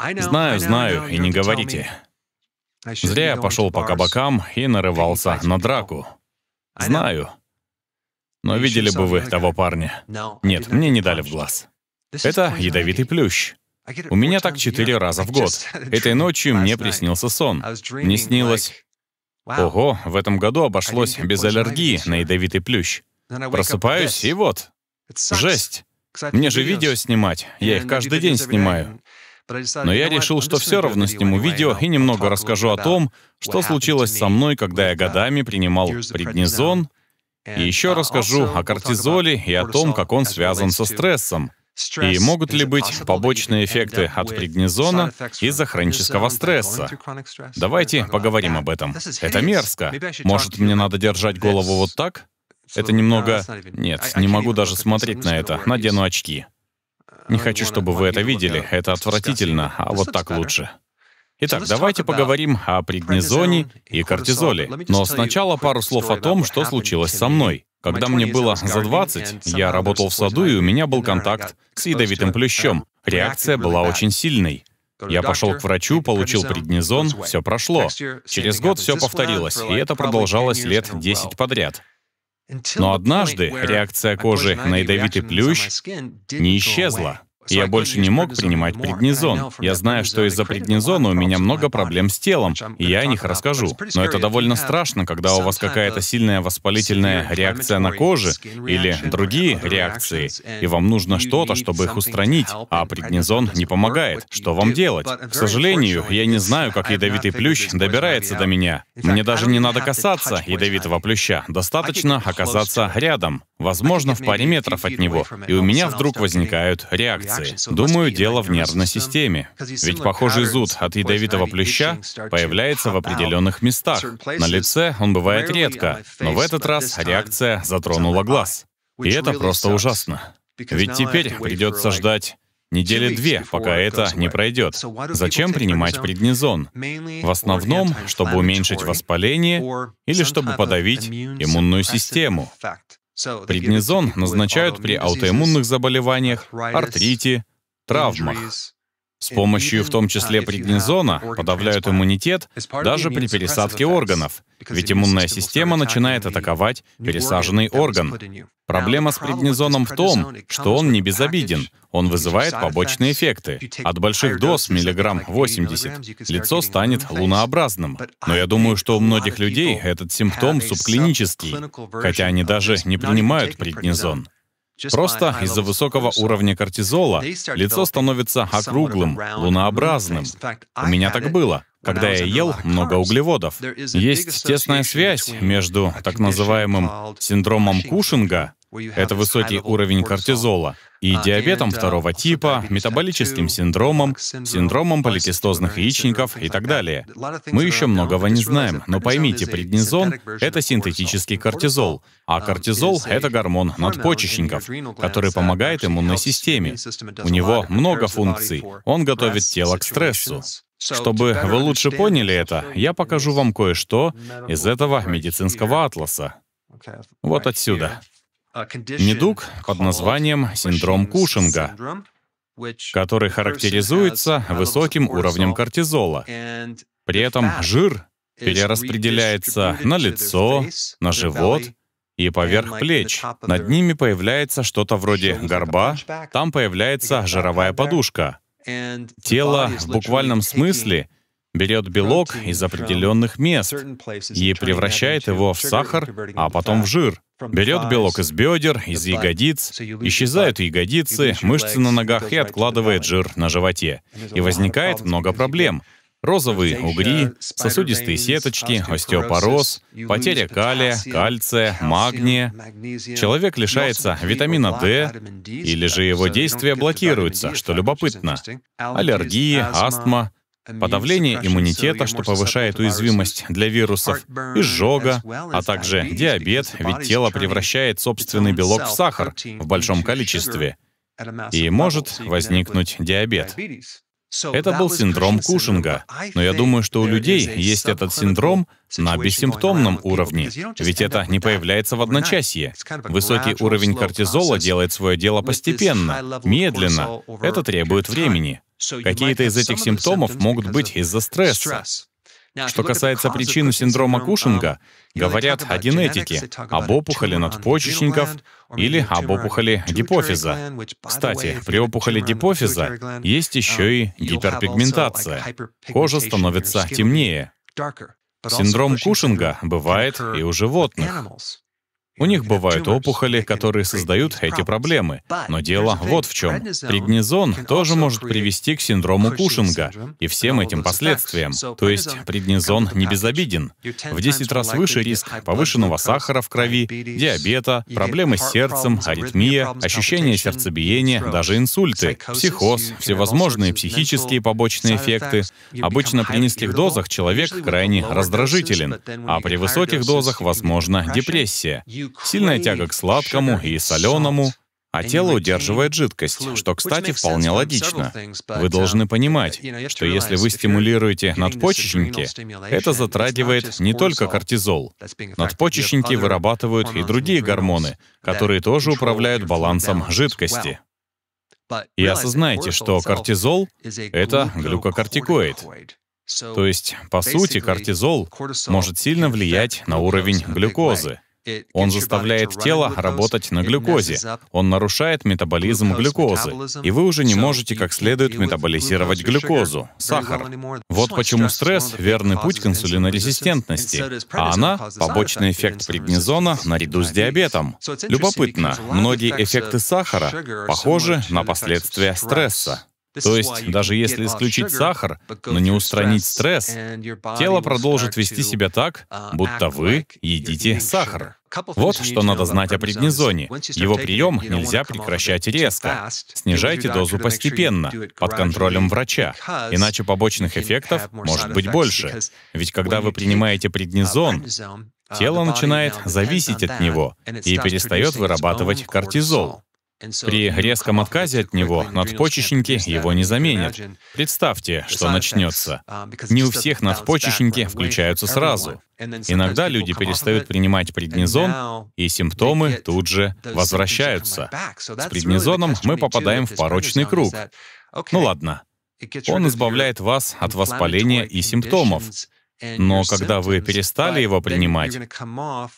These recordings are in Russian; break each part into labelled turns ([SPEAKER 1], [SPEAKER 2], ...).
[SPEAKER 1] Знаю, знаю, и не говорите. Зря я пошел по кабакам и нарывался на драку. Знаю. Но видели бы вы того парня. Нет, мне не дали в глаз. Это ядовитый плющ. У меня так четыре раза в год. Этой ночью мне приснился сон. Мне снилось... Ого, в этом году обошлось без аллергии на ядовитый плющ. Просыпаюсь, и вот. Жесть. Мне же видео снимать, я их каждый день снимаю. Но я решил, что все равно сниму видео и немного расскажу о том, что случилось со мной, когда я годами принимал преднизон, и еще uh, расскажу о кортизоле и о том, как он связан со стрессом, и могут ли быть побочные эффекты от преднизона из-за uh, хронического стресса? Давайте поговорим об этом. Это мерзко. Может, мне надо держать голову вот так? Это uh, немного... Нет, не могу даже смотреть на это. Надену очки. Не хочу, чтобы вы это видели. Это отвратительно, а вот так лучше. Итак, давайте поговорим о преднизоне и кортизоле. Но сначала пару слов о том, что случилось со мной. Когда мне было за 20, я работал в саду, и у меня был контакт с ядовитым плющом. Реакция была очень сильной. Я пошел к врачу, получил преднизон, все прошло. Через год все повторилось, и это продолжалось лет 10 подряд. Но однажды реакция кожи на ядовитый плющ не исчезла. Я больше не мог принимать преднизон. Я знаю, что из-за преднизона у меня много проблем с телом, и я о них расскажу. Но это довольно страшно, когда у вас какая-то сильная воспалительная реакция на коже или другие реакции, и вам нужно что-то, чтобы их устранить, а преднизон не помогает. Что вам делать? К сожалению, я не знаю, как ядовитый плющ добирается до меня. Мне даже не надо касаться ядовитого плюща. Достаточно оказаться рядом, возможно, в паре метров от него, и у меня вдруг возникают реакции реакции. Думаю, дело в нервной системе. Ведь похожий зуд от ядовитого плюща появляется в определенных местах. На лице он бывает редко, но в этот раз реакция затронула глаз. И это просто ужасно. Ведь теперь придется ждать недели две, пока это не пройдет. Зачем принимать преднизон? В основном, чтобы уменьшить воспаление или чтобы подавить иммунную систему. Преднизон назначают при аутоиммунных заболеваниях, артрите, травмах. С помощью в том числе преднизона подавляют иммунитет даже при пересадке органов, ведь иммунная система начинает атаковать пересаженный орган. Проблема с преднизоном в том, что он не безобиден, он вызывает побочные эффекты. От больших доз, миллиграмм 80, лицо станет лунообразным. Но я думаю, что у многих людей этот симптом субклинический, хотя они даже не принимают преднизон. Просто из-за высокого уровня кортизола лицо становится округлым, лунообразным. У меня так было когда я ел много углеводов. Есть тесная связь между так называемым синдромом Кушинга это высокий уровень кортизола и а, диабетом второго типа, метаболическим синдромом, синдромом поликистозных яичников и так далее. Мы еще многого не знаем, но поймите, преднизон — это синтетический кортизол, а um, кортизол — это гормон надпочечников, который помогает иммунной системе. У него много функций, он готовит тело к стрессу. Чтобы вы лучше поняли это, я покажу вам кое-что из этого медицинского атласа. Вот отсюда недуг под названием синдром Кушинга, который характеризуется высоким уровнем кортизола. При этом жир перераспределяется на лицо, на живот и поверх плеч. Над ними появляется что-то вроде горба, там появляется жировая подушка. Тело в буквальном смысле — берет белок из определенных мест и превращает его в сахар, а потом в жир. Берет белок из бедер, из ягодиц, исчезают ягодицы, мышцы на ногах и откладывает жир на животе. И возникает много проблем. Розовые угри, сосудистые сеточки, остеопороз, потеря калия, кальция, магния. Человек лишается витамина D, или же его действия блокируются, что любопытно. Аллергии, астма, подавление иммунитета, что повышает уязвимость для вирусов, изжога, а также диабет, ведь тело превращает собственный белок в сахар в большом количестве, и может возникнуть диабет. Это был синдром Кушинга, но я думаю, что у людей есть этот синдром на бессимптомном уровне, ведь это не появляется в одночасье. Высокий уровень кортизола делает свое дело постепенно, медленно, это требует времени. Какие-то из этих симптомов могут быть из-за стресса. Что касается причин синдрома Кушинга, говорят о генетике, об опухоли надпочечников или об опухоли гипофиза. Кстати, при опухоли гипофиза есть um, еще и гиперпигментация. Кожа становится темнее. Синдром Кушинга бывает и у животных. У них бывают опухоли, которые создают эти проблемы. Но дело вот в чем. Преднизон тоже может привести к синдрому Кушинга и всем этим последствиям. То есть преднизон не безобиден. В 10 раз выше риск повышенного сахара в крови, диабета, проблемы с сердцем, аритмия, ощущение сердцебиения, даже инсульты, психоз, всевозможные психические побочные эффекты. Обычно при низких дозах человек крайне раздражителен, а при высоких дозах возможна депрессия. Сильная тяга к сладкому и соленому, а тело удерживает жидкость, что, кстати, вполне логично. Вы uh, должны понимать, что если вы стимулируете надпочечники, это затрагивает не только кортизол. Надпочечники вырабатывают и другие гормоны, которые тоже управляют балансом жидкости. И осознайте, что кортизол — это глюкокортикоид.
[SPEAKER 2] То есть, по сути, кортизол может
[SPEAKER 1] сильно влиять на уровень глюкозы. Он заставляет тело работать на глюкозе. Он нарушает метаболизм глюкозы. И вы уже не можете как следует метаболизировать глюкозу, сахар. Вот почему стресс — верный путь к инсулинорезистентности. А она — побочный эффект преднизона наряду с диабетом. Любопытно, многие эффекты сахара похожи на последствия стресса. То есть, даже если исключить сахар, но не устранить стресс, тело продолжит вести себя так, uh, будто вы едите сахар. Вот что надо знать о преднизоне. Его прием нельзя прекращать резко. Снижайте дозу постепенно, под контролем врача, иначе побочных эффектов может быть больше. Ведь когда вы принимаете uh, преднизон, uh, тело начинает зависеть от него и перестает вырабатывать кортизол. При резком отказе от него надпочечники его не заменят. Представьте, что начнется. Uh, не у всех надпочечники включаются сразу. Иногда люди перестают принимать преднизон, и симптомы тут же возвращаются. С преднизоном мы попадаем в порочный круг. Ну ладно, он избавляет вас от воспаления и симптомов. Но когда вы перестали его принимать,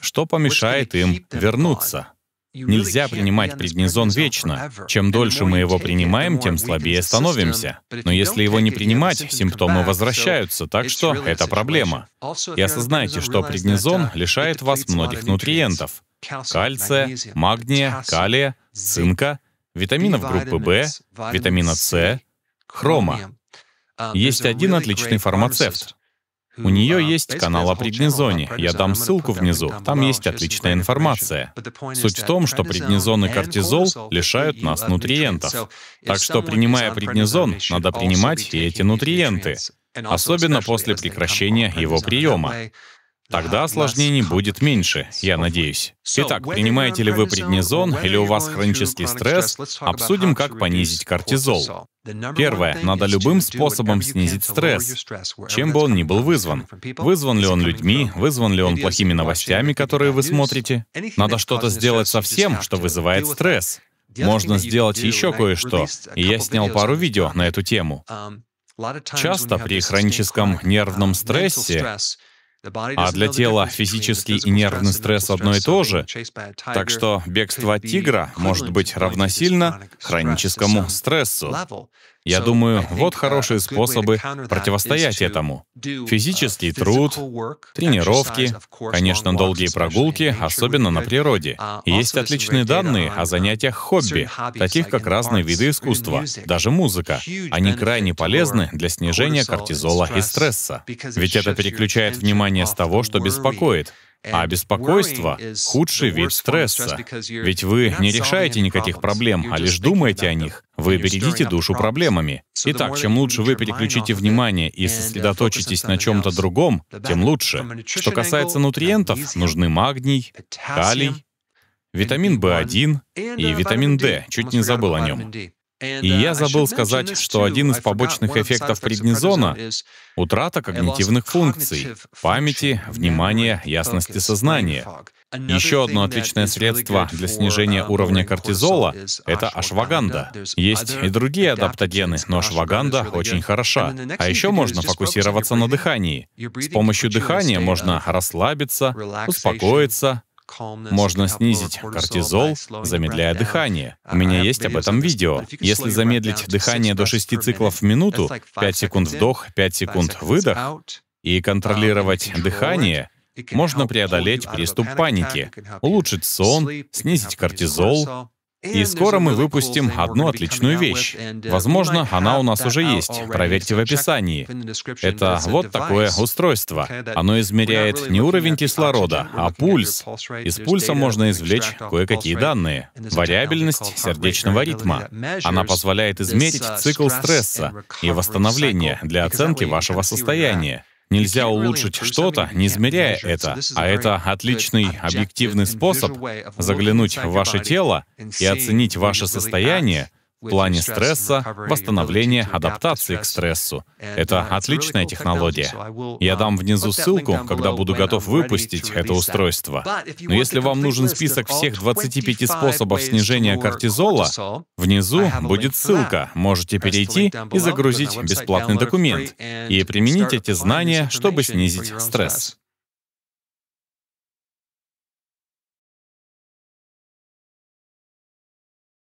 [SPEAKER 1] что помешает им вернуться? Нельзя принимать преднизон вечно. Чем дольше мы его принимаем, тем слабее становимся. Но если его не принимать, симптомы возвращаются, так что это проблема. И осознайте, что преднизон uh, лишает вас многих нутриентов. Кальция, магния, калия, цинка, витаминов группы В, витамина С, хрома. Uh, Есть один отличный фармацевт, у нее есть канал о преднизоне. Я дам ссылку внизу. Там есть отличная информация. Суть в том, что преднизон и кортизол лишают нас нутриентов. Так что, принимая преднизон, надо принимать и эти нутриенты особенно после прекращения его приема. Тогда осложнений будет меньше, я надеюсь. Итак, принимаете ли вы преднизон или у вас хронический стресс, обсудим, как понизить кортизол. Первое. Надо любым способом снизить стресс, чем бы он ни был вызван. Вызван ли он людьми, вызван ли он плохими новостями, которые вы смотрите. Надо что-то сделать со всем, что вызывает стресс. Можно сделать еще кое-что, и я снял пару видео на эту тему. Um, Часто при хроническом uh, нервном стрессе а для тела физический и нервный стресс одно и то же, так что бегство от тигра может быть равносильно хроническому стрессу. Я думаю, вот uh, хорошие способы противостоять этому. Uh, Физический труд, тренировки, конечно, долгие прогулки, особенно на природе. Uh, есть отличные данные о занятиях хобби, таких как разные виды искусства, даже музыка. Они крайне полезны для снижения кортизола и стресса, ведь это переключает внимание с того, что беспокоит, а беспокойство — худший вид стресса, ведь вы не решаете никаких проблем, а лишь думаете о них. Вы бередите душу проблемами. Итак, чем лучше вы переключите внимание и сосредоточитесь на чем-то другом, тем лучше. Что касается нутриентов, нужны магний, калий, витамин В1 и витамин D. Чуть не забыл о нем. И я uh, забыл сказать, что один из побочных эффектов преднизона — утрата когнитивных функций, памяти, внимания, ясности сознания. Еще одно отличное средство для снижения uh, уровня кортизола uh, — это ашваганда. Есть и другие адаптогены, но ашваганда очень хороша. А еще можно фокусироваться на дыхании. С помощью дыхания можно расслабиться, успокоиться, можно снизить кортизол, замедляя дыхание. У меня есть об этом видео. Если замедлить дыхание до 6 циклов в минуту, 5 секунд вдох, 5 секунд выдох, и um, контролировать дыхание, можно преодолеть приступ паники, улучшить сон, снизить кортизол, и скоро мы выпустим одну отличную вещь. Uh, Возможно, она у нас уже есть. Проверьте в описании. Это вот такое устройство. Оно измеряет не уровень кислорода, а пульс. Из пульса можно извлечь кое-какие данные. Вариабельность сердечного ритма. Она позволяет измерить uh, цикл стресса и восстановления для оценки вашего состояния. Нельзя улучшить что-то, не измеряя это, а это отличный объективный способ заглянуть в ваше тело и оценить ваше состояние, в плане стресса, восстановления, адаптации к стрессу. Это отличная технология. Я дам внизу ссылку, когда буду готов выпустить это устройство. Но если вам нужен список всех 25 способов снижения кортизола, внизу будет ссылка. Можете перейти и загрузить бесплатный документ и применить эти знания, чтобы снизить стресс.